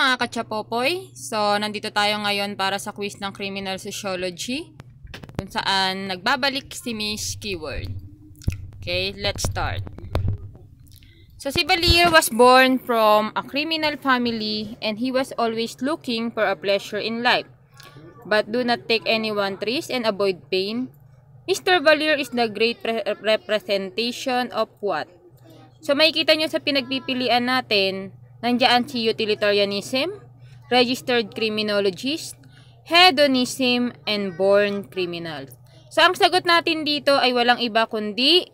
mga kachapopoy. So, nandito tayo ngayon para sa quiz ng Criminal Sociology kung saan nagbabalik si Miss Keyword. Okay, let's start. So, si Balir was born from a criminal family and he was always looking for a pleasure in life. But do not take anyone risk and avoid pain. Mr. Balir is the great representation of what? So, makikita nyo sa pinagpipilian natin, Nandiyan si utilitarianism, registered criminologist, hedonism, and born criminal. So, ang sagot natin dito ay walang iba kundi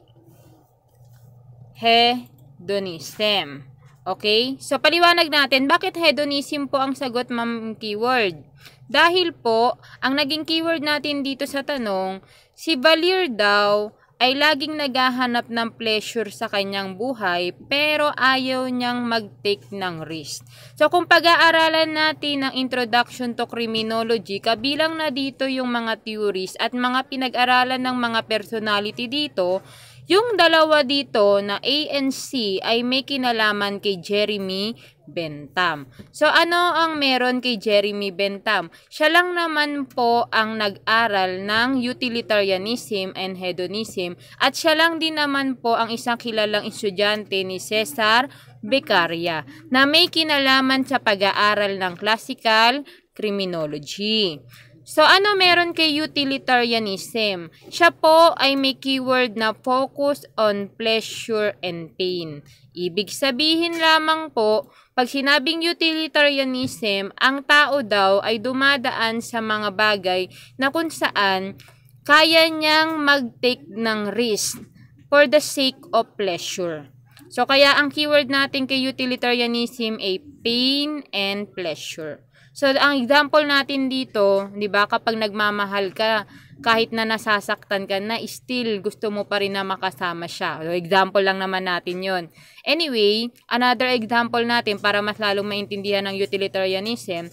hedonism. Okay? So, paliwanag natin, bakit hedonism po ang sagot, ma'am, keyword? Dahil po, ang naging keyword natin dito sa tanong, si Balier daw ay laging naghahanap ng pleasure sa kanyang buhay pero ayaw niyang mag-take ng risk. So kung pag-aaralan natin ang Introduction to Criminology, kabilang na dito yung mga theories at mga pinag-aralan ng mga personality dito, yung dalawa dito na A and C ay may kinalaman kay Jeremy Bentham. So ano ang meron kay Jeremy Bentham? Siya lang naman po ang nag-aral ng utilitarianism and hedonism at siya lang din naman po ang isang kilalang estudyante ni Cesar Beccaria na may kinalaman sa pag-aaral ng classical criminology. So, ano meron kay utilitarianism? Siya po ay may keyword na focus on pleasure and pain. Ibig sabihin lamang po, pag sinabing utilitarianism, ang tao daw ay dumadaan sa mga bagay na kung saan kaya niyang mag-take ng risk for the sake of pleasure. So, kaya ang keyword natin kay utilitarianism ay pain and pleasure. So, ang example natin dito, di ba, kapag nagmamahal ka, kahit na nasasaktan ka na, still gusto mo pa rin na makasama siya. So, example lang naman natin yon. Anyway, another example natin para mas lalong maintindihan ng utilitarianism,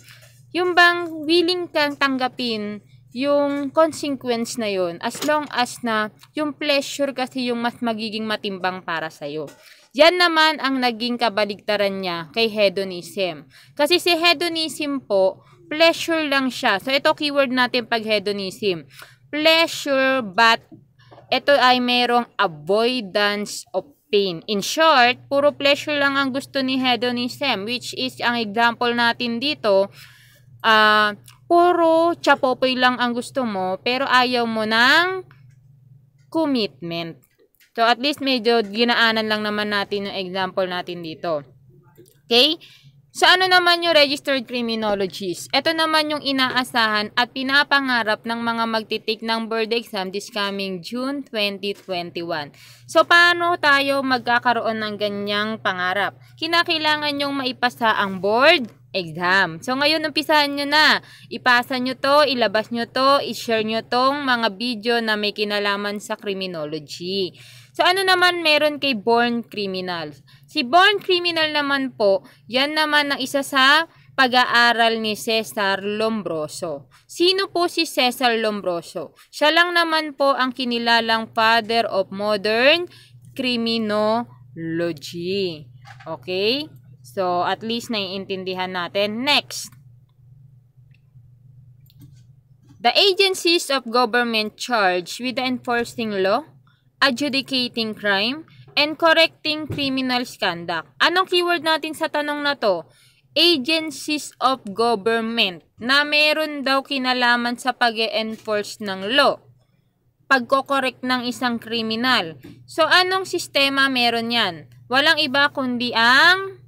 yung bang willing kang tanggapin yung consequence na yon as long as na yung pleasure kasi yung mas magiging matimbang para sa'yo. Yan naman ang naging kabaligtaran niya kay hedonism. Kasi si hedonism po, pleasure lang siya. So ito keyword natin pag hedonism. Pleasure but ito ay mayroong avoidance of pain. In short, puro pleasure lang ang gusto ni hedonism which is ang example natin dito uh, puro chapopoy lang ang gusto mo pero ayaw mo ng commitment. So, at least medyo ginaanan lang naman natin yung example natin dito. Okay? Sa ano naman yung registered criminologist? Ito naman yung inaasahan at pinapangarap ng mga magtitik ng board exam this coming June 2021. So, paano tayo magkakaroon ng ganyang pangarap? Kinakailangan yung maipasa ang board exam. So, ngayon, umpisahan nyo na. Ipasa nyo to, ilabas nyo to, ishare nyo tong mga video na may kinalaman sa criminology. So ano naman meron kay born criminals? Si born criminal naman po, yan naman ang isa sa pag-aaral ni Cesar Lombroso. Sino po si Cesar Lombroso? Siya lang naman po ang kinilalang father of modern criminology. Okay? So, at least naiintindihan natin. Next. The agencies of government charged with the enforcing law adjudicating crime, and correcting criminal conduct. Anong keyword natin sa tanong na to? Agencies of government na meron daw kinalaman sa pag enforce ng law. Pagkokorek ng isang criminal. So, anong sistema meron yan? Walang iba kundi ang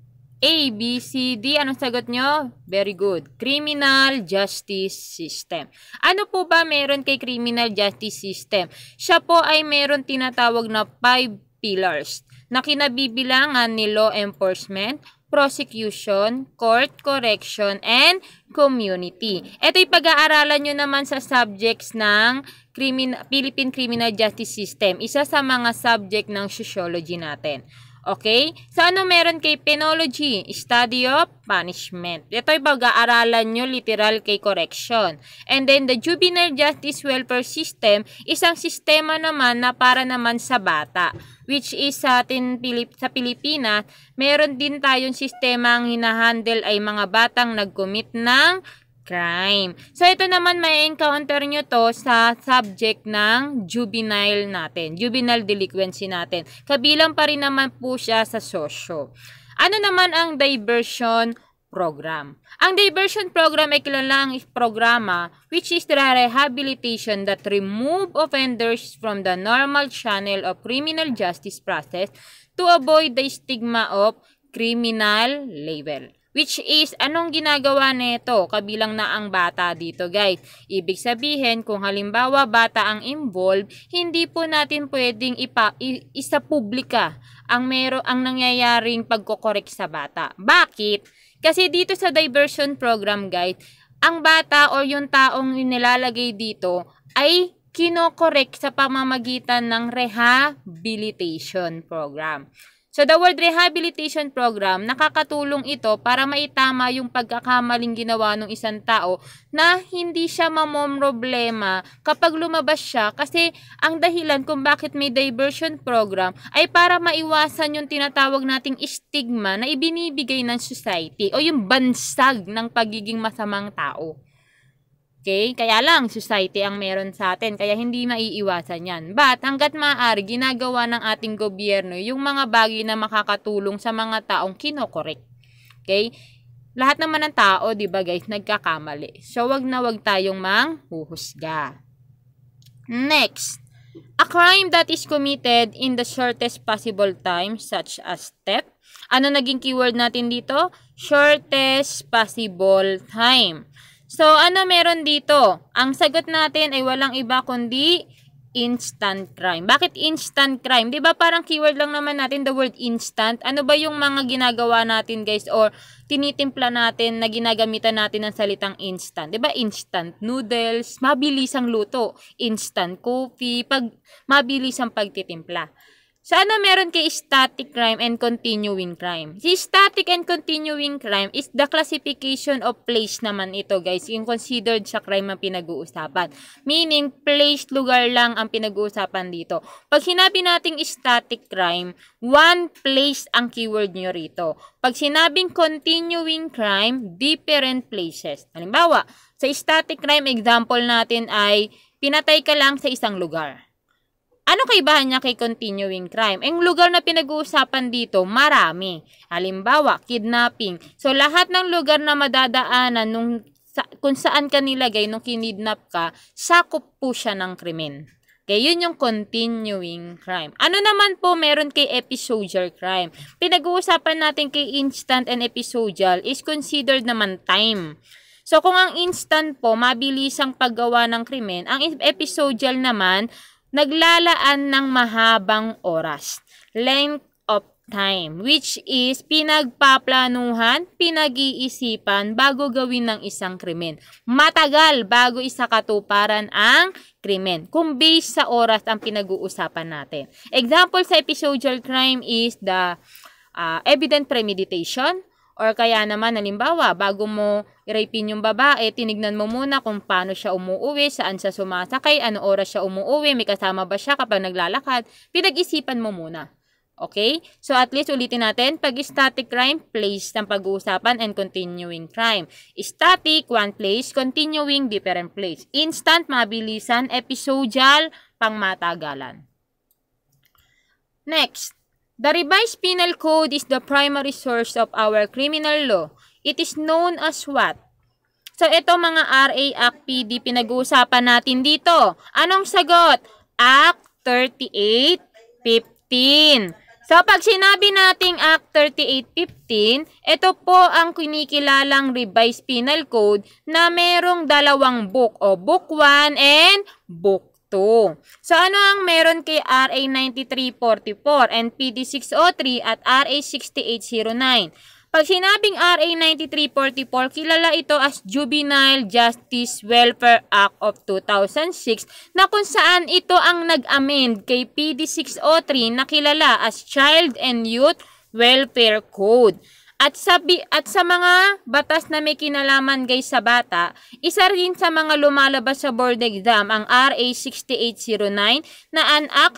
A, B, C, D. Anong sagot nyo? Very good. Criminal Justice System. Ano po ba meron kay Criminal Justice System? Siya po ay meron tinatawag na five pillars na kinabibilangan ni law enforcement, prosecution, court, correction, and community. Ito pag-aaralan nyo naman sa subjects ng crimin Philippine Criminal Justice System. Isa sa mga subject ng sociology natin. Okay? So, ano meron kay penology? Study of punishment. Ito ay pag-aaralan nyo literal kay correction. And then, the juvenile justice welfare system, isang sistema naman na para naman sa bata. Which is sa atin Pilip sa Pilipinas, meron din tayong sistema ang hinahandle ay mga batang nag-commit ng crime. So, ito naman may encounter nyo to sa subject ng juvenile natin, juvenile delinquency natin. Kabilang pa rin naman po siya sa sosyo. Ano naman ang diversion program? Ang diversion program ay kilalang programa which is the rehabilitation that remove offenders from the normal channel of criminal justice process to avoid the stigma of criminal label. Which is, anong ginagawa nito? Kabilang na ang bata dito guys. Ibig sabihin, kung halimbawa bata ang involved, hindi po natin pwedeng ipa, isa publika ang, mero, ang nangyayaring pagkokorek sa bata. Bakit? Kasi dito sa diversion program guys, ang bata or yung taong nilalagay dito ay kinokorek sa pamamagitan ng rehabilitation program. So the World Rehabilitation Program, nakakatulong ito para maitama yung pagkakamaling ginawa ng isang tao na hindi siya mamomroblema kapag lumabas siya kasi ang dahilan kung bakit may diversion program ay para maiwasan yung tinatawag nating stigma na ibinibigay ng society o yung bansag ng pagiging masamang tao. Okay? Kaya lang, society ang meron sa atin. Kaya hindi maiiwasan yan. But, hanggat maaari, ginagawa ng ating gobyerno yung mga bagay na makakatulong sa mga taong kinokorek. Okay? Lahat naman ng tao, di ba guys, nagkakamali. So, wag na wag tayong manghuhusga. Next, a crime that is committed in the shortest possible time such as theft. Ano naging keyword natin dito? Shortest possible time. So, ano meron dito? Ang sagot natin ay walang iba kundi instant crime. Bakit instant crime? 'Di ba parang keyword lang naman natin the word instant. Ano ba yung mga ginagawa natin, guys, or tinitimpla natin na ginagamitan natin ng salitang instant? 'Di ba? Instant noodles, mabilis ang luto, instant coffee, pag mabilis ang pagtitimpla. Sa ano meron kay static crime and continuing crime? Si static and continuing crime is the classification of place naman ito guys. Yung considered sa crime ang pinag-uusapan. Meaning, place, lugar lang ang pinag-uusapan dito. Pag sinabi nating static crime, one place ang keyword nyo rito. Pag sinabing continuing crime, different places. Halimbawa, sa static crime example natin ay pinatay ka lang sa isang lugar. Ano kaibahan niya kay continuing crime? Ang lugar na pinag-uusapan dito, marami. Halimbawa, kidnapping. So, lahat ng lugar na madadaanan nung, sa, kung saan ka nilagay nung kinidnap ka, sakop po siya ng krimen. Okay, yun yung continuing crime. Ano naman po meron kay episodial crime? Pinag-uusapan natin kay instant and episodial is considered naman time. So, kung ang instant po, mabilisang paggawa ng krimen, ang episodial naman, naglalaan ng mahabang oras, length of time, which is pinagpaplanuhan, pinag-iisipan bago gawin ng isang krimen. Matagal bago isa katuparan ang krimen. Kung based sa oras ang pinag-uusapan natin. Example sa episodial crime is the uh, evident premeditation, Or kaya naman, halimbawa, bago mo irapin yung babae, tinignan mo muna kung paano siya umuuwi, saan siya sumasakay, ano oras siya umuuwi, may kasama ba siya kapag naglalakad. Pinag-isipan mo muna. Okay? So, at least ulitin natin, pag static crime, place ng pag-uusapan and continuing crime. Static, one place, continuing, different place. Instant, mabilisan, episodial, pangmatagalan. Next, The revised penal code is the primary source of our criminal law. It is known as what? So, ito mga RA Act PD, pinag-uusapan natin dito. Anong sagot? Act 3815. So, pag sinabi nating Act 3815, ito po ang kinikilalang revised penal code na merong dalawang book o book 1 and book 2. So, ano ang meron kay RA9344 and PD603 at RA6809? Pag sinabing RA 9344, kilala ito as Juvenile Justice Welfare Act of 2006 na kung saan ito ang nag-amend kay PD 603 na kilala as Child and Youth Welfare Code. At sa, at sa mga batas na may kinalaman guys sa bata, isa rin sa mga lumalabas sa board exam ang RA 6809 na an act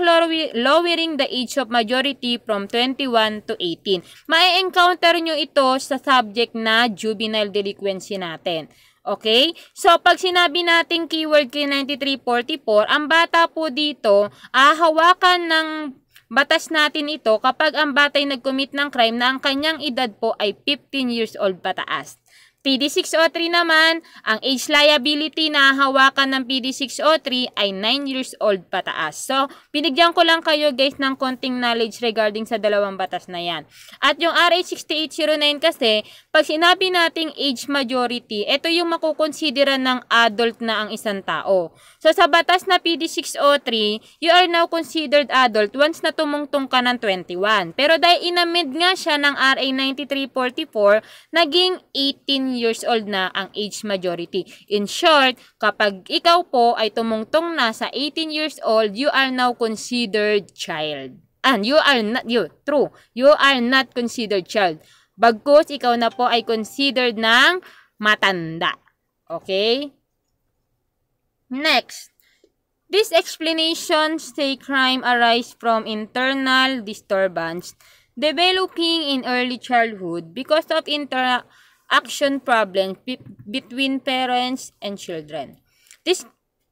lowering the age of majority from 21 to 18. Mae-encounter nyo ito sa subject na juvenile delinquency natin. Okay? So, pag sinabi natin keyword K9344, ang bata po dito, ahawakan ah, ng Batas natin ito kapag ang batay nag-commit ng crime na ang kanyang edad po ay 15 years old pataas. PD603 naman, ang age liability na hawakan ng PD603 ay 9 years old pataas. So, binigyan ko lang kayo guys ng konting knowledge regarding sa dalawang batas na yan. At yung RH6809 kasi, pag sinabi nating age majority, ito yung makukonsidera ng adult na ang isang tao. So, sa batas na PD603, you are now considered adult once na tumungtong ka ng 21. Pero dahil inamid nga siya ng RA9344, naging 18 years old na ang age majority. In short, kapag ikaw po ay tumungtong na sa 18 years old, you are now considered child. And you are not, you, true, you are not considered child. Bagkus, ikaw na po ay considered ng matanda. Okay? Next. This explanation say crime arise from internal disturbance developing in early childhood because of internal action problem between parents and children. This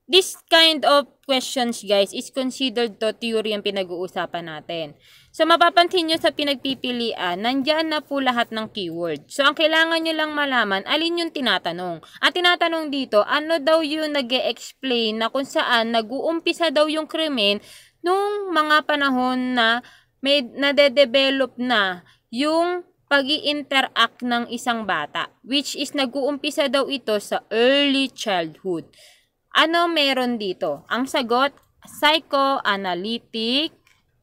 this kind of questions guys is considered to theory ang pinag-uusapan natin. So mapapansin nyo sa pinagpipilian, nandyan na po lahat ng keyword. So ang kailangan nyo lang malaman, alin yung tinatanong. At tinatanong dito, ano daw yung nag explain na kung saan nag-uumpisa daw yung krimen nung mga panahon na may nade-develop na yung pag interact ng isang bata, which is nag-uumpisa daw ito sa early childhood. Ano meron dito? Ang sagot, psychoanalytic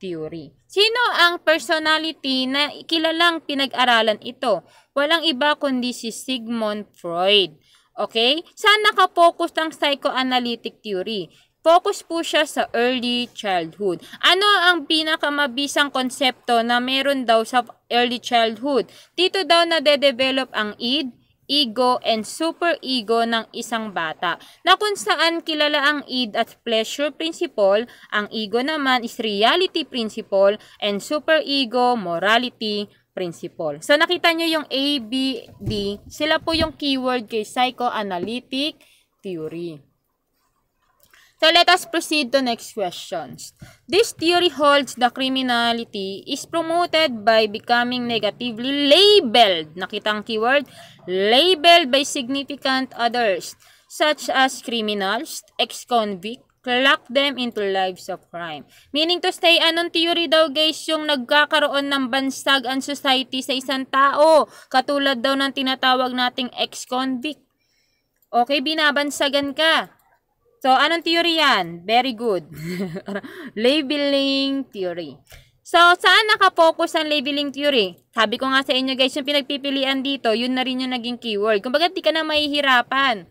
theory. Sino ang personality na kilalang pinag-aralan ito? Walang iba kundi si Sigmund Freud. Okay? Saan nakapokus ang psychoanalytic theory? Focus po siya sa early childhood. Ano ang pinakamabisang konsepto na meron daw sa early childhood? Dito daw na de-develop ang id, ego and super ego ng isang bata na kung saan kilala ang id at pleasure principle, ang ego naman is reality principle and super ego morality principle. So nakita nyo yung A, B, D, sila po yung keyword kay psychoanalytic theory. So, let us proceed to next questions. This theory holds that criminality is promoted by becoming negatively labeled. Nakitang keyword? Labeled by significant others such as criminals, ex-convict, lock them into lives of crime. Meaning to stay, anong theory daw guys yung nagkakaroon ng bansag ang society sa isang tao? Katulad daw ng tinatawag nating ex-convict. Okay, binabansagan ka. So, anong theory yan? Very good. labeling theory. So, saan nakafocus ang labeling theory? Sabi ko nga sa inyo guys, yung pinagpipilian dito, yun na rin yung naging keyword. Kung baga, di ka na mahihirapan.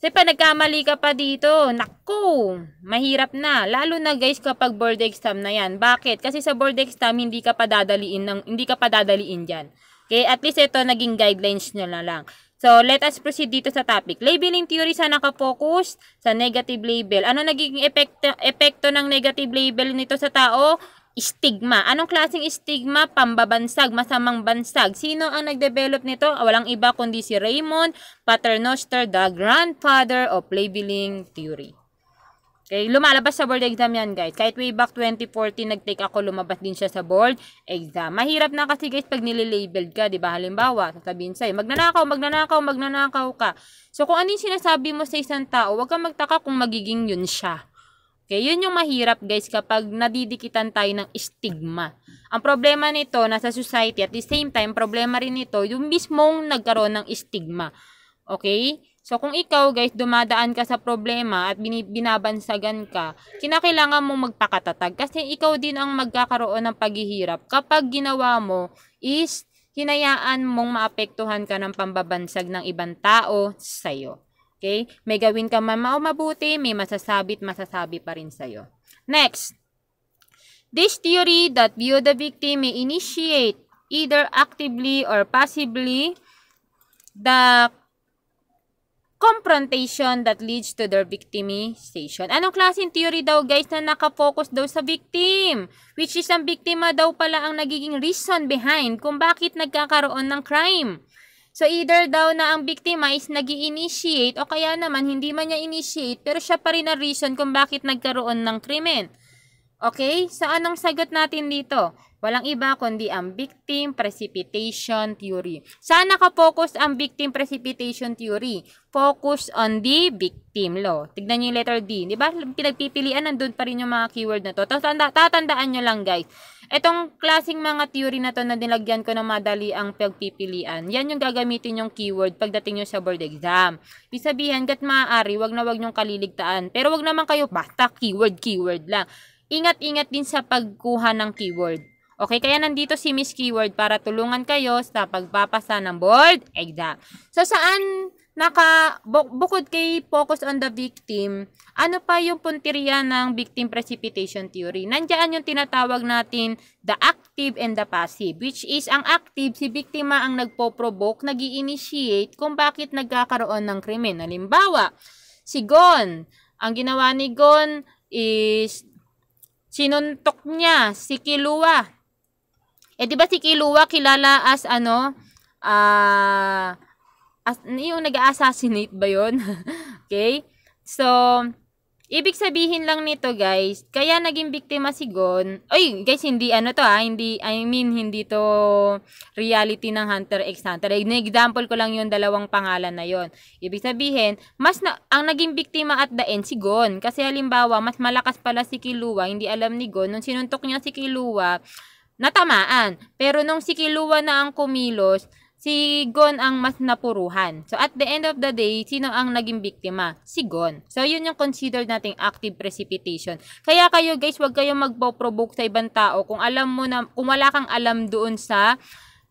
Kasi pa nagkamali ka pa dito, naku, mahirap na. Lalo na guys kapag board exam na yan. Bakit? Kasi sa board exam, hindi ka pa dadaliin, ng, hindi ka pa dadaliin dyan. Okay, at least ito naging guidelines nyo na lang. So, let us proceed dito sa topic. Labeling theory sa nakafocus sa negative label. Ano nagiging epekto, epekto ng negative label nito sa tao? Stigma. Anong klaseng stigma? Pambabansag, masamang bansag. Sino ang nagdevelop nito? Ah, walang iba kundi si Raymond Paternoster, the grandfather of labeling theory. Okay, lumalabas sa board exam yan guys. Kahit way back 2014 nag-take ako, lumabas din siya sa board exam. Mahirap na kasi guys pag nililabeled ka, di ba? Halimbawa, sasabihin sa'yo, magnanakaw, magnanakaw, magnanakaw ka. So kung ano yung sinasabi mo sa isang tao, huwag kang magtaka kung magiging yun siya. Okay, yun yung mahirap guys kapag nadidikitan tayo ng stigma. Ang problema nito nasa society at the same time, problema rin nito yung mismong nagkaroon ng stigma. Okay? So, kung ikaw, guys, dumadaan ka sa problema at binabansagan ka, kinakailangan mong magpakatatag kasi ikaw din ang magkakaroon ng paghihirap kapag ginawa mo is hinayaan mong maapektuhan ka ng pambabansag ng ibang tao sa iyo. Okay? May gawin ka man o mabuti, may masasabit, masasabi pa rin sa iyo. Next, this theory that view the victim may initiate either actively or passively the confrontation that leads to their victimization. Anong klaseng theory daw guys na nakafocus daw sa victim? Which is ang biktima daw pala ang nagiging reason behind kung bakit nagkakaroon ng crime. So either daw na ang biktima is nag initiate o kaya naman hindi man niya initiate pero siya pa rin ang reason kung bakit nagkaroon ng krimen. Okay? So anong sagot natin dito? Walang iba kundi ang victim precipitation theory. Saan nakapokus ang victim precipitation theory? Focus on the victim law. Tignan niyo yung letter D. Di ba? Pinagpipilian, nandun pa rin yung mga keyword na to. Tatanda, tatandaan nyo lang guys. Itong klaseng mga theory na to na nilagyan ko na madali ang pagpipilian, yan yung gagamitin yung keyword pagdating nyo sa board exam. Ibig sabihin, kat maaari, wag na wag nyong kaliligtaan. Pero wag naman kayo, basta keyword, keyword lang. Ingat-ingat din sa pagkuha ng keyword. Okay, kaya nandito si Miss Keyword para tulungan kayo sa pagpapasa ng board exam. So, saan naka, bu bukod kay focus on the victim, ano pa yung punteriya ng victim precipitation theory? Nandiyan yung tinatawag natin the active and the passive, which is ang active, si biktima ang nagpo-provoke, nag initiate kung bakit nagkakaroon ng krimen. Halimbawa, si Gon, ang ginawa ni Gon is sinuntok niya si Kilua eh, di ba si Kilua kilala as ano, ah, uh, as, yung nag-assassinate ba yon okay? So, ibig sabihin lang nito guys, kaya naging biktima si Gon, oy guys, hindi ano to ha, ah, hindi, I mean, hindi to reality ng Hunter x Hunter. Eh, example ko lang yung dalawang pangalan na yon Ibig sabihin, mas na, ang naging biktima at the end si Gon. Kasi halimbawa, mas malakas pala si Kilua, hindi alam ni Gon. Nung sinuntok niya si Kilua, natamaan. Pero nung si Kilua na ang kumilos, si Gon ang mas napuruhan. So at the end of the day, sino ang naging biktima? Si Gon. So yun yung considered nating active precipitation. Kaya kayo guys, huwag kayong magpo-provoke sa ibang tao kung alam mo na kung wala kang alam doon sa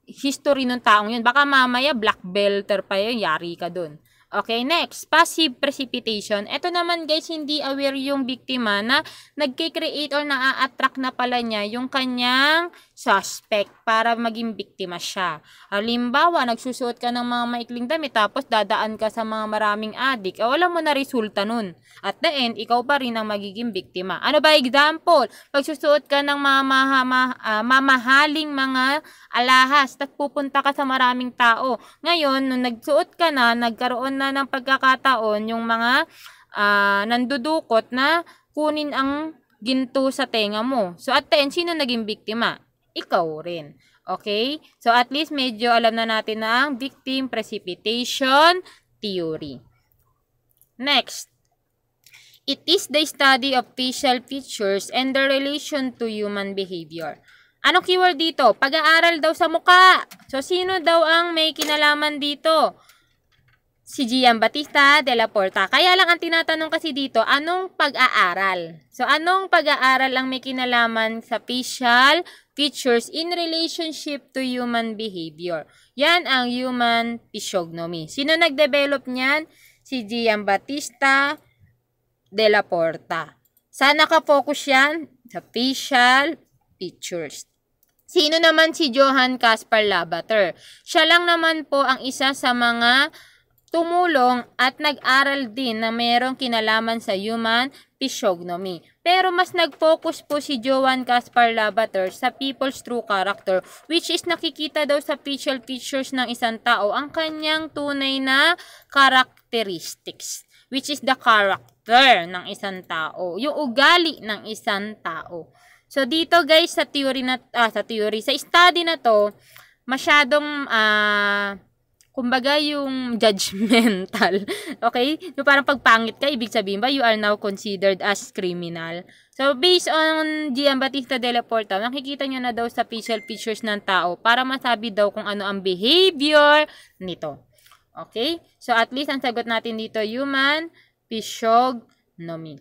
history ng taong yun. Baka mamaya black belter pa yun, yari ka doon. Okay, next, passive precipitation. Ito naman guys, hindi aware yung biktima na nagkikreate or naa-attract na pala niya yung kanyang suspect para maging biktima siya. Halimbawa, nagsusuot ka ng mga maikling damit tapos dadaan ka sa mga maraming adik. O, eh, alam mo na resulta nun. At the end, ikaw pa rin ang magiging biktima. Ano ba example? Pagsusuot ka ng mga mahama, uh, ah, mamahaling mga alahas at pupunta ka sa maraming tao. Ngayon, nung nagsuot ka na, nagkaroon na ng pagkakataon yung mga uh, nandudukot na kunin ang ginto sa tenga mo. So at the end, sino naging biktima? ikaw rin. Okay? So, at least medyo alam na natin ang victim precipitation theory. Next, it is the study of facial features and their relation to human behavior. Ano keyword dito? Pag-aaral daw sa mukha. So, sino daw ang may kinalaman dito? si Gian Batista de la Porta. Kaya lang ang tinatanong kasi dito, anong pag-aaral? So, anong pag-aaral ang may kinalaman sa facial features in relationship to human behavior? Yan ang human physiognomy. Sino nag-develop niyan? Si Gian Batista de la Porta. Sana ka-focus yan sa facial features. Sino naman si Johann Caspar Lavater? Siya lang naman po ang isa sa mga tumulong at nag-aral din na mayroong kinalaman sa human physiognomy. Pero mas nag-focus po si Joan Caspar Lavater sa people's true character which is nakikita daw sa facial features ng isang tao ang kanyang tunay na characteristics which is the character ng isang tao, yung ugali ng isang tao. So dito guys sa theory na ah, sa theory sa study na to masyadong uh, kumbaga yung judgmental. okay? Yung parang pagpangit ka, ibig sabihin ba, you are now considered as criminal. So, based on Gian Batista de la Porta, nakikita nyo na daw sa facial features ng tao para masabi daw kung ano ang behavior nito. Okay? So, at least ang sagot natin dito, human physiognomy.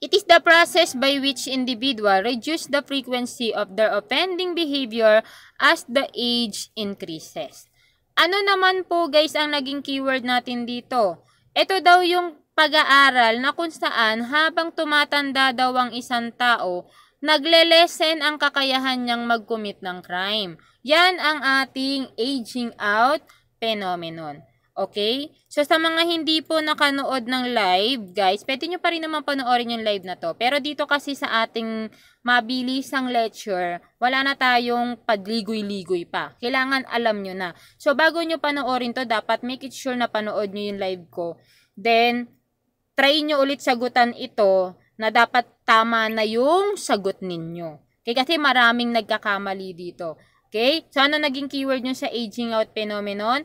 It is the process by which individual reduce the frequency of their offending behavior as the age increases. Ano naman po guys ang naging keyword natin dito? Ito daw yung pag-aaral na kung saan habang tumatanda daw ang isang tao, naglelesen ang kakayahan niyang mag-commit ng crime. Yan ang ating aging out phenomenon. Okay? So, sa mga hindi po nakanood ng live, guys, pwede nyo pa rin naman panoorin yung live na to. Pero dito kasi sa ating mabilisang lecture, wala na tayong pagligoy-ligoy pa. Kailangan alam nyo na. So, bago nyo panoorin to, dapat make it sure na panood nyo yung live ko. Then, try nyo ulit sagutan ito na dapat tama na yung sagot ninyo. Okay? Kasi maraming nagkakamali dito. Okay? So, ano naging keyword nyo sa aging out phenomenon?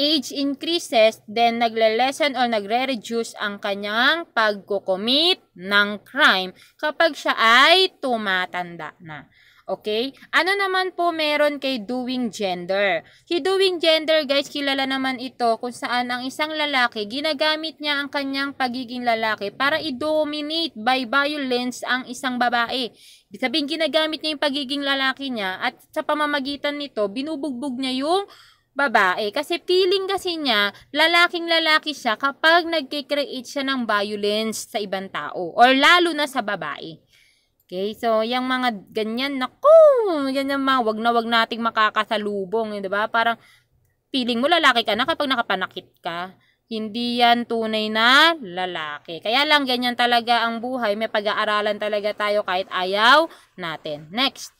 age increases, then nagle-lessen o nagre-reduce ang kanyang pagko-commit ng crime kapag siya ay tumatanda na. Okay? Ano naman po meron kay doing gender? Si doing gender, guys, kilala naman ito kung saan ang isang lalaki, ginagamit niya ang kanyang pagiging lalaki para i-dominate by violence ang isang babae. Sabihin, ginagamit niya yung pagiging lalaki niya at sa pamamagitan nito, binubugbog niya yung babae. Kasi feeling kasi niya, lalaking lalaki siya kapag nagki-create siya ng violence sa ibang tao. Or lalo na sa babae. Okay, so yung mga ganyan, naku, ganyan mga wag na wag nating makakasalubong, 'di ba? Parang feeling mo lalaki ka na kapag nakapanakit ka. Hindi yan tunay na lalaki. Kaya lang ganyan talaga ang buhay. May pag-aaralan talaga tayo kahit ayaw natin. Next.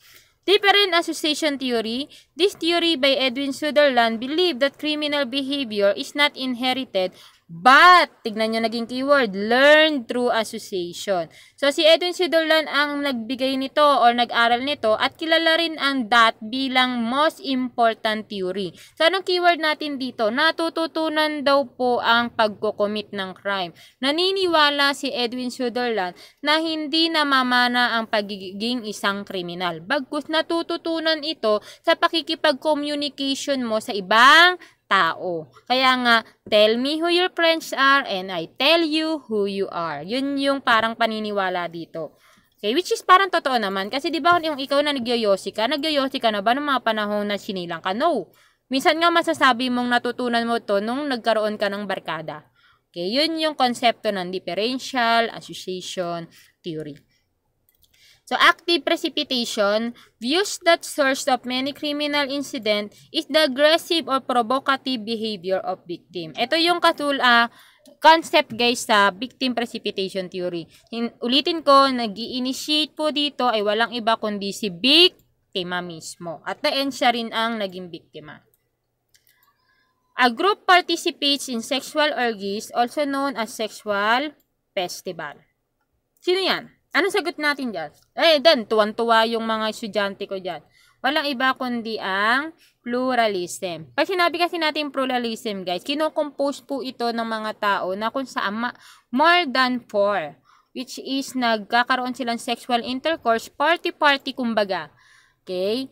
Different association theory. This theory by Edwin Sutherland believed that criminal behavior is not inherited But, tignan nyo naging keyword, learn through association. So, si Edwin Sidolan ang nagbigay nito or nag-aral nito at kilala rin ang DAT bilang most important theory. So, anong keyword natin dito? Natututunan daw po ang pagkukomit ng crime. Naniniwala si Edwin Sidolan na hindi namamana ang pagiging isang kriminal. Bagkus natututunan ito sa pakikipag-communication mo sa ibang tao. Kaya nga, tell me who your friends are and I tell you who you are. Yun yung parang paniniwala dito. Okay, which is parang totoo naman. Kasi di ba yung ikaw na nagyoyosi ka, nagyoyosi ka na ba ng mga panahon na sinilang ka? No. Minsan nga masasabi mong natutunan mo to nung nagkaroon ka ng barkada. Okay, yun yung konsepto ng differential association theory. So active precipitation, views that source of many criminal incident is the aggressive or provocative behavior of victim. Ito yung katul uh, concept guys sa victim precipitation theory. In, ulitin ko, nag initiate po dito ay walang iba kundi si victim mismo. At the end siya rin ang naging biktima. A group participates in sexual orgies also known as sexual festival. Sino yan? Ano sagot natin dyan? Eh, then, tuwan-tuwa yung mga estudyante ko dyan. Walang iba kundi ang pluralism. Pag sinabi kasi natin pluralism, guys, kinocompose po ito ng mga tao na kung saan ma more than four, which is nagkakaroon silang sexual intercourse, party-party kumbaga. Okay?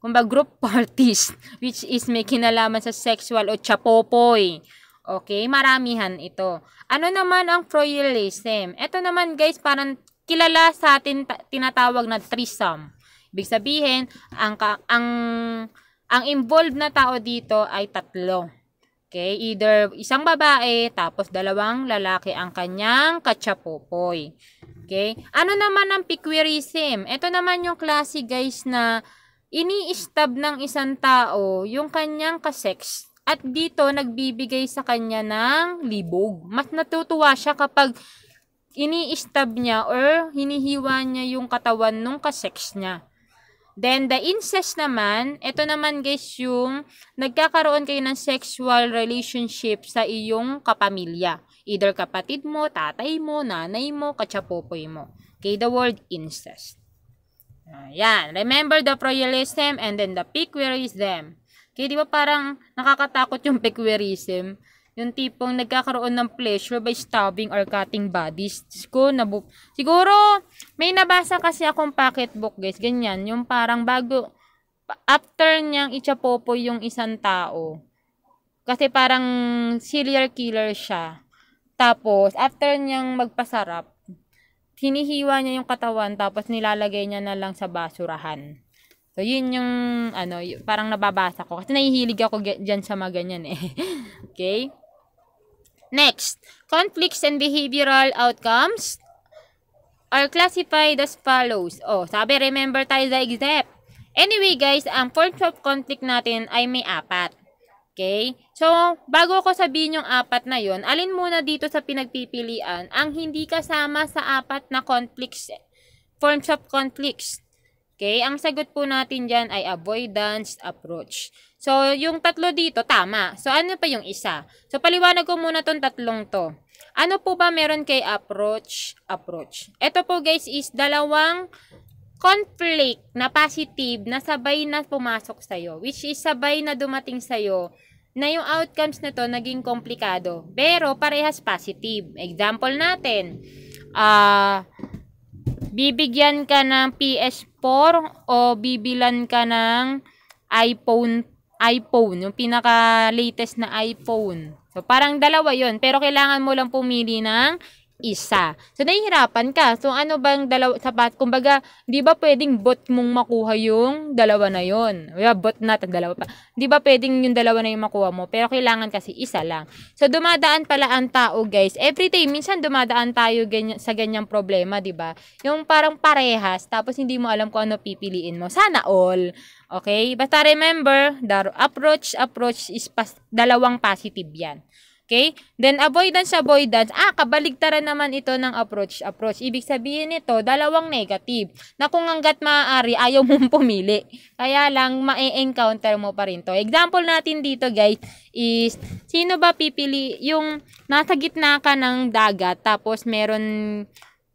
Kumbaga group parties, which is may kinalaman sa sexual o chapopoy. Okay? Maramihan ito. Ano naman ang pluralism? Ito naman guys, parang kilala sa tin tinatawag na threesome. Ibig sabihin, ang, ang, ang involved na tao dito ay tatlo. Okay, either isang babae tapos dalawang lalaki ang kanyang katsapopoy. Okay? Ano naman ang piquirism? Ito naman yung klase guys na ini-stab ng isang tao yung kanyang kasex at dito nagbibigay sa kanya ng libog. Mas natutuwa siya kapag ini-stab niya or hinihiwa niya yung katawan nung kasex niya. Then, the incest naman, ito naman guys yung nagkakaroon kayo ng sexual relationship sa iyong kapamilya. Either kapatid mo, tatay mo, nanay mo, katsapopoy mo. Okay, the word incest. Ayan. Remember the proyelism and then the piquerism. Okay, di ba parang nakakatakot yung piquerism? Yung tipong nagkakaroon ng pleasure by stabbing or cutting bodies. Ko, nabu- Siguro, may nabasa kasi akong pocketbook, guys. Ganyan, yung parang bago, after niyang itchapopo yung isang tao. Kasi parang serial killer siya. Tapos, after niyang magpasarap, hinihiwa niya yung katawan tapos nilalagay niya na lang sa basurahan. So, yun yung, ano, parang nababasa ko. Kasi nahihilig ako dyan sa mga ganyan eh. okay? Next, conflicts and behavioral outcomes are classified as follows. Oh, sabi, remember tayo sa exam. Anyway, guys, ang forms of conflict natin ay may apat. Okay? So, bago ko sabihin yung apat na yon, alin muna dito sa pinagpipilian ang hindi kasama sa apat na conflicts, forms of conflicts. Okay? Ang sagot po natin dyan ay avoidance approach. So, yung tatlo dito, tama. So, ano pa yung isa? So, paliwanag ko muna tong tatlong to. Ano po ba meron kay approach? Approach. Ito po guys is dalawang conflict na positive na sabay na pumasok sa'yo. Which is sabay na dumating sa'yo na yung outcomes na to naging komplikado. Pero parehas positive. Example natin, ah... Uh, bibigyan ka ng PS 4 o bibilan ka ng iPhone iPhone, yung pinaka latest na iPhone. So parang dalawa 'yon, pero kailangan mo lang pumili ng isa. So, nahihirapan ka. So, ano bang dalawa, sapat? Kumbaga, di ba pwedeng bot mong makuha yung dalawa na yun? Yeah, bot na, dalawa pa. Di ba pwedeng yung dalawa na yung makuha mo? Pero kailangan kasi isa lang. So, dumadaan pala ang tao, guys. Everyday, minsan dumadaan tayo ganyan, sa ganyang problema, di ba? Yung parang parehas, tapos hindi mo alam kung ano pipiliin mo. Sana all. Okay? Basta remember, the approach, approach is pas dalawang positive yan. Okay? Then, avoidance, avoidance. Ah, kabaligtaran naman ito ng approach, approach. Ibig sabihin nito, dalawang negative. Na kung hanggat maaari, ayaw mong pumili. Kaya lang, ma-encounter mo pa rin to. Example natin dito, guys, is, sino ba pipili? Yung nasa gitna ka ng dagat, tapos meron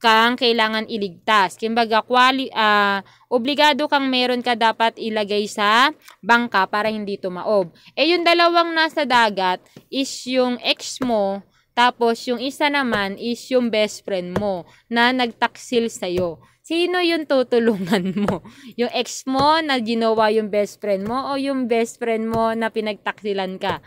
kang kailangan iligtas. Kimbaga, quali, uh, obligado kang meron ka dapat ilagay sa bangka para hindi tumaob. Eh, yung dalawang nasa dagat is yung ex mo, tapos yung isa naman is yung best friend mo na nagtaksil sa'yo. Sino yung tutulungan mo? Yung ex mo na ginawa yung best friend mo o yung best friend mo na pinagtaksilan ka?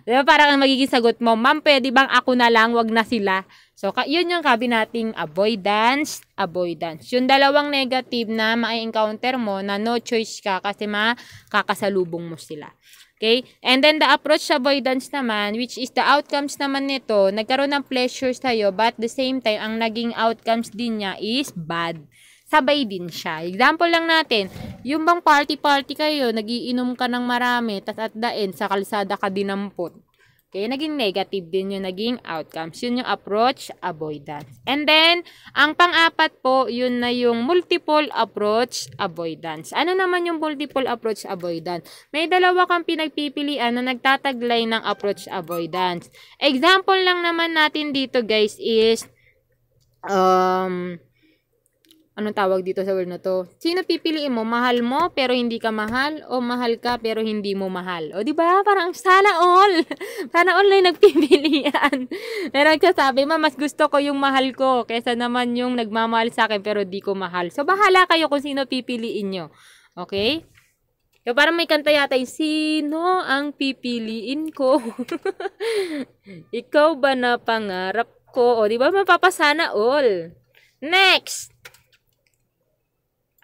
Diba parang ang magiging sagot mo, ma'am, pwede bang ako na lang, wag na sila? So, yun yung kabi nating avoidance, avoidance. Yung dalawang negative na ma-encounter mo na no choice ka kasi makakasalubong mo sila. Okay? And then the approach avoidance naman, which is the outcomes naman nito, nagkaroon ng pleasures tayo but the same time, ang naging outcomes din niya is bad. Sabay din siya. Example lang natin, yung bang party-party kayo, nagiinom ka ng marami, tas at the end, sa kalsada ka dinampot. Kaya naging negative din yung naging outcomes. Yun yung approach, avoidance. And then, ang pang-apat po, yun na yung multiple approach, avoidance. Ano naman yung multiple approach, avoidance? May dalawa kang pinagpipilian na nagtataglay ng approach, avoidance. Example lang naman natin dito guys is, um, anong tawag dito sa world na to? Sino pipiliin mo? Mahal mo pero hindi ka mahal o mahal ka pero hindi mo mahal? O di ba? Parang sana all. sana all na nagpipilian. Pero nagsasabi, ma, mas gusto ko yung mahal ko kaysa naman yung nagmamahal sa akin pero di ko mahal. So bahala kayo kung sino pipiliin nyo. Okay? So, parang may kanta yata yung, Sino ang pipiliin ko? Ikaw ba na pangarap ko? O, di ba? Mapapasana all. Next!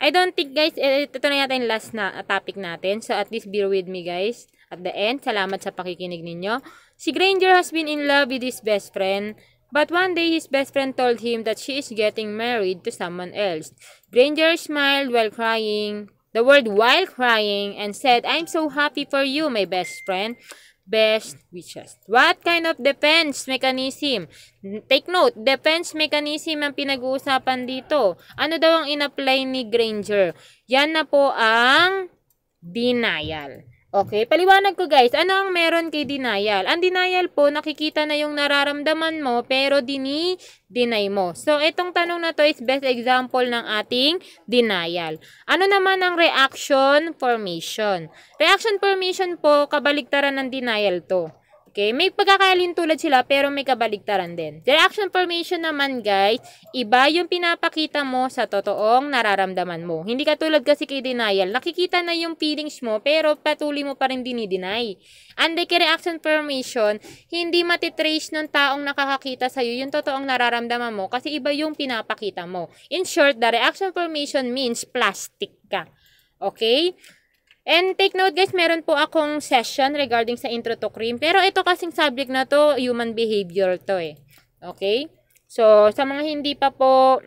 I don't think guys, eh, eh, ito na yata yung last na ah, topic natin. So at least be with me guys. At the end, salamat sa pakikinig ninyo. Si Granger has been in love with his best friend. But one day, his best friend told him that she is getting married to someone else. Granger smiled while crying, the word while crying, and said, I'm so happy for you, my best friend best wishes. What kind of defense mechanism? Take note, defense mechanism ang pinag-uusapan dito. Ano daw ang in-apply ni Granger? Yan na po ang denial. Okay, paliwanag ko guys, ano ang meron kay denial? Ang denial po, nakikita na yung nararamdaman mo pero dini, deny mo. So, itong tanong na to is best example ng ating denial. Ano naman ang reaction formation? Reaction formation po, kabaligtaran ng denial to. Okay? May pagkakalin tulad sila pero may kabaligtaran din. Their action formation naman guys, iba yung pinapakita mo sa totoong nararamdaman mo. Hindi katulad kasi kay denial, nakikita na yung feelings mo pero patuloy mo pa rin dinideny. Under kay reaction formation, hindi matitrace ng taong nakakakita sa'yo yung totoong nararamdaman mo kasi iba yung pinapakita mo. In short, the reaction formation means plastic ka. Okay? And take note guys, meron po akong session regarding sa intro to cream. Pero ito kasing subject na to, human behavior to eh. Okay? So, sa mga hindi pa po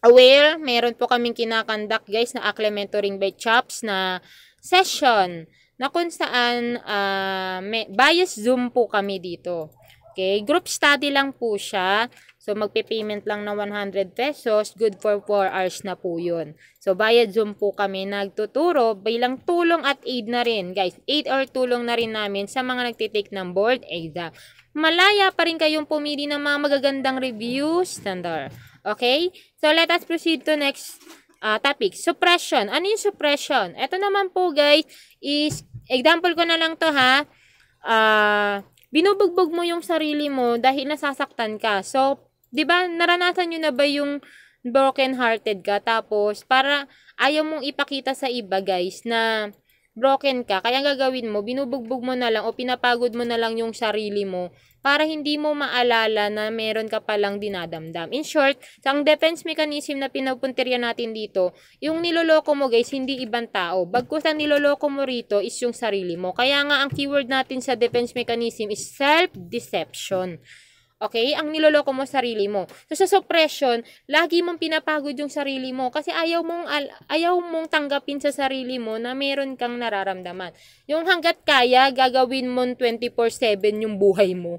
aware, meron po kaming kinakandak guys na Akle by Chops na session na kung saan uh, may, bias zoom po kami dito. Okay? Group study lang po siya. So, magpe-payment lang na 100 pesos. Good for 4 hours na po yun. So, bayad Zoom po kami nagtuturo bilang tulong at aid na rin, guys. Aid or tulong na rin namin sa mga nagtitake ng board exam. Malaya pa rin kayong pumili ng mga magagandang review standard. Okay? So, let us proceed to next uh, topic. Suppression. Ano yung suppression? Ito naman po, guys, is, example ko na lang to ha. Ah... Uh, binubugbog mo yung sarili mo dahil nasasaktan ka. So, 'Di ba? Naranasan niyo na ba yung broken-hearted ka tapos para ayaw mong ipakita sa iba, guys, na broken ka. Kaya gagawin mo, binubugbog mo na lang o pinapagod mo na lang yung sarili mo para hindi mo maalala na meron ka palang dinadamdam. In short, ang defense mechanism na pinupuntirya natin dito, yung niloloko mo guys, hindi ibang tao. Bagkus ang niloloko mo rito is yung sarili mo. Kaya nga ang keyword natin sa defense mechanism is self-deception. Okay? Ang niloloko mo sarili mo. So, sa suppression, lagi mong pinapagod yung sarili mo kasi ayaw mong, ayaw mong tanggapin sa sarili mo na meron kang nararamdaman. Yung hanggat kaya, gagawin mo 24-7 yung buhay mo.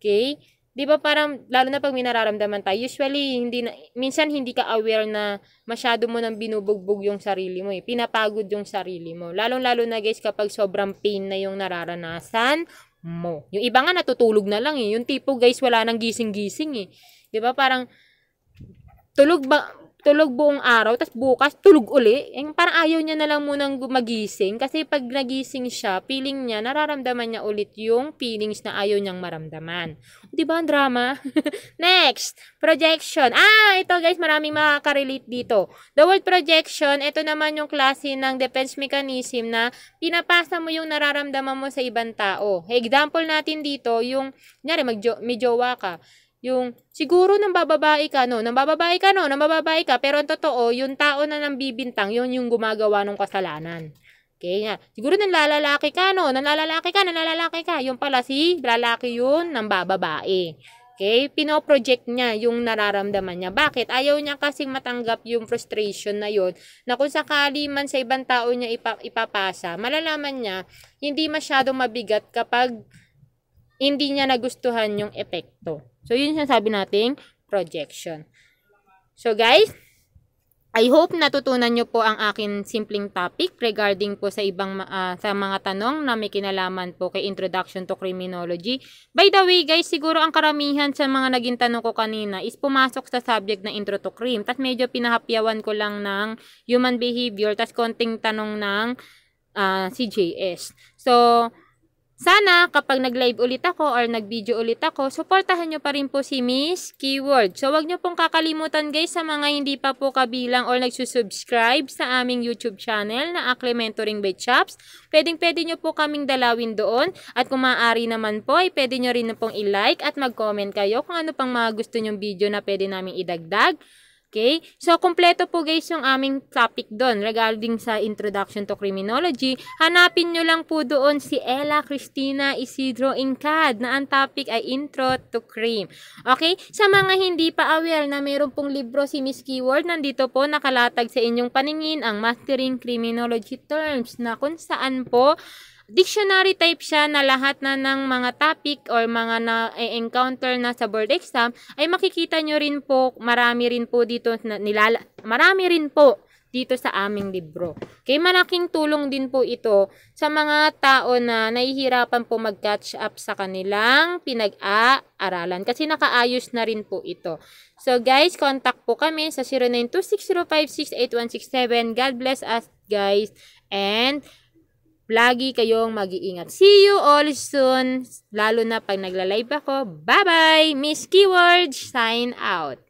Okay? Di ba parang, lalo na pag may nararamdaman tayo, usually, hindi na, minsan hindi ka aware na masyado mo nang binubugbog yung sarili mo eh. Pinapagod yung sarili mo. Lalong-lalo na guys, kapag sobrang pain na yung nararanasan, mo. Yung iba nga natutulog na lang eh. Yung tipo guys wala nang gising-gising eh. 'Di ba? Parang tulog ba tulog buong araw, tapos bukas, tulog uli. Yung parang ayaw niya na lang munang magising. Kasi pag nagising siya, feeling niya, nararamdaman niya ulit yung feelings na ayaw niyang maramdaman. Di ba ang drama? Next, projection. Ah, ito guys, maraming makakarelate dito. The word projection, ito naman yung klase ng defense mechanism na pinapasa mo yung nararamdaman mo sa ibang tao. Example natin dito, yung, nyari, magjo, may jowa ka yung, siguro nang bababae ka, no? Nang bababae ka, no? Nang bababae ka. Pero ang totoo, yung tao na nang bibintang, yun yung gumagawa ng kasalanan. Okay, nga. Siguro nang lalalaki ka, no? Nang lalalaki ka, nang lalalaki ka. Yung pala si lalaki yun, nang bababae. Okay? Pinoproject niya yung nararamdaman niya. Bakit? Ayaw niya kasing matanggap yung frustration na yon na kung sakali man sa ibang tao niya ipa- ipapasa, malalaman niya hindi masyadong mabigat kapag hindi niya nagustuhan yung epekto. So, yun yung sabi nating projection. So, guys, I hope natutunan nyo po ang akin simpleng topic regarding po sa ibang uh, sa mga tanong na may kinalaman po kay Introduction to Criminology. By the way guys, siguro ang karamihan sa mga naging tanong ko kanina is pumasok sa subject na Intro to crim. Tapos medyo pinahapyawan ko lang ng human behavior, tapos konting tanong ng uh, ah, CJS. So, sana kapag nag-live ulit ako or nag-video ulit ako, suportahan nyo pa rin po si Miss Keyword. So wag nyo pong kakalimutan guys sa mga hindi pa po kabilang or nagsusubscribe sa aming YouTube channel na Akle Mentoring by Chops. Pwedeng pwede nyo po kaming dalawin doon at kung maaari naman po ay pwede nyo rin na pong i-like at mag-comment kayo kung ano pang mga gusto nyong video na pwede namin idagdag. Okay? So, kompleto po guys yung aming topic doon regarding sa Introduction to Criminology. Hanapin nyo lang po doon si Ella Cristina Isidro Incad na ang topic ay Intro to Crime. Okay? Sa mga hindi pa aware na meron pong libro si Miss Keyword, nandito po nakalatag sa inyong paningin ang Mastering Criminology Terms na kung saan po Dictionary type siya na lahat na ng mga topic or mga na-encounter na sa board exam ay makikita nyo rin po, marami rin po dito, na, nilala, marami rin po dito sa aming libro. Kay malaking tulong din po ito sa mga tao na nahihirapan po mag-catch up sa kanilang pinag-aaralan kasi nakaayos na rin po ito. So guys, contact po kami sa 0926056817. God bless us guys and Lagi kayong mag-iingat. See you all soon. Lalo na pag nagla-live ako. Bye-bye! Miss Keywords, sign out.